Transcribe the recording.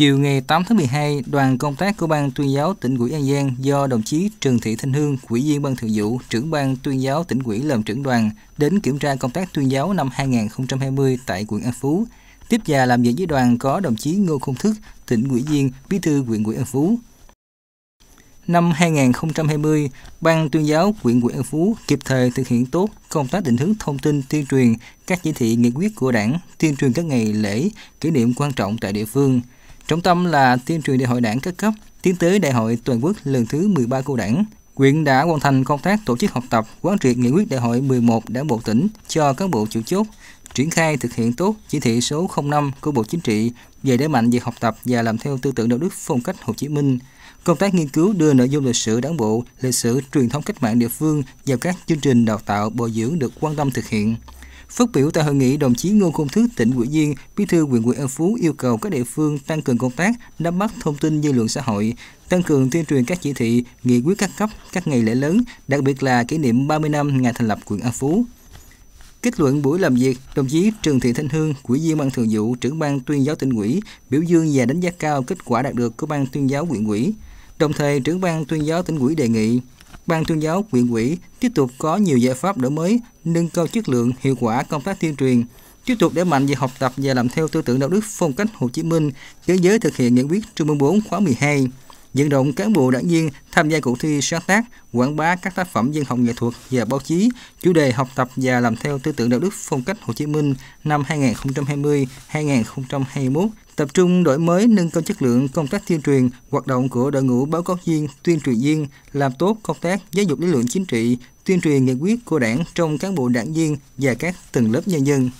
Chiều ngày 8 tháng 12, đoàn công tác của Ban tuyên giáo tỉnh ủy An Giang do đồng chí Trần Thị Thanh Hương, Ủy viên Ban Thường vụ, trưởng Ban tuyên giáo tỉnh ủy làm trưởng đoàn đến kiểm tra công tác tuyên giáo năm 2020 tại quận An Phú. Tiếp và làm việc với đoàn có đồng chí Ngô Công Thức, tỉnh ủy viên, bí thư huyện ủy An Phú. Năm 2020, Ban tuyên giáo huyện ủy An Phú kịp thời thực hiện tốt công tác định hướng thông tin tuyên truyền các chỉ thị nghị quyết của đảng, tuyên truyền các ngày lễ, kỷ niệm quan trọng tại địa phương – Trọng tâm là tuyên truyền đại hội đảng các cấp, tiến tới đại hội toàn quốc lần thứ 13 của đảng. Quyện đã hoàn thành công tác tổ chức học tập, quán triệt nghị quyết đại hội 11 đảng bộ tỉnh cho cán bộ chủ chốt, triển khai thực hiện tốt chỉ thị số 05 của Bộ Chính trị về đẩy mạnh việc học tập và làm theo tư tưởng đạo đức phong cách Hồ Chí Minh. Công tác nghiên cứu đưa nội dung lịch sử đảng bộ, lịch sử truyền thống cách mạng địa phương vào các chương trình đào tạo bồi dưỡng được quan tâm thực hiện. Phát biểu tại hội nghị, đồng chí Ngô Công Thức, tỉnh ủy viên, bí thư huyện ủy An Phú yêu cầu các địa phương tăng cường công tác nắm bắt thông tin dư luận xã hội, tăng cường tuyên truyền các chỉ thị, nghị quyết các cấp, các ngày lễ lớn, đặc biệt là kỷ niệm 30 năm ngày thành lập huyện An Phú. Kết luận buổi làm việc, đồng chí Trần Thị Thanh Hương, Ủy viên Ban Thường vụ, trưởng ban tuyên giáo tỉnh ủy, biểu dương và đánh giá cao kết quả đạt được của Ban tuyên giáo huyện ủy. Đồng thời, trưởng ban tuyên giáo tỉnh ủy đề nghị Ban tuyên giáo quyện ủy tiếp tục có nhiều giải pháp đổi mới, nâng cao chất lượng, hiệu quả công tác tuyên truyền, tiếp tục đẩy mạnh việc học tập và làm theo tư tưởng đạo đức phong cách Hồ Chí Minh, gắn giới thực hiện nghị quyết Trung ương 4 khóa 12 vận động cán bộ đảng viên tham gia cuộc thi sáng tác, quảng bá các tác phẩm dân học nghệ thuật và báo chí, chủ đề học tập và làm theo tư tưởng đạo đức phong cách Hồ Chí Minh năm 2020-2021, tập trung đổi mới nâng cao chất lượng công tác tuyên truyền, hoạt động của đội ngũ báo cáo viên, tuyên truyền viên, làm tốt công tác giáo dục lý luận chính trị, tuyên truyền nghị quyết của đảng trong cán bộ đảng viên và các tầng lớp nhân dân.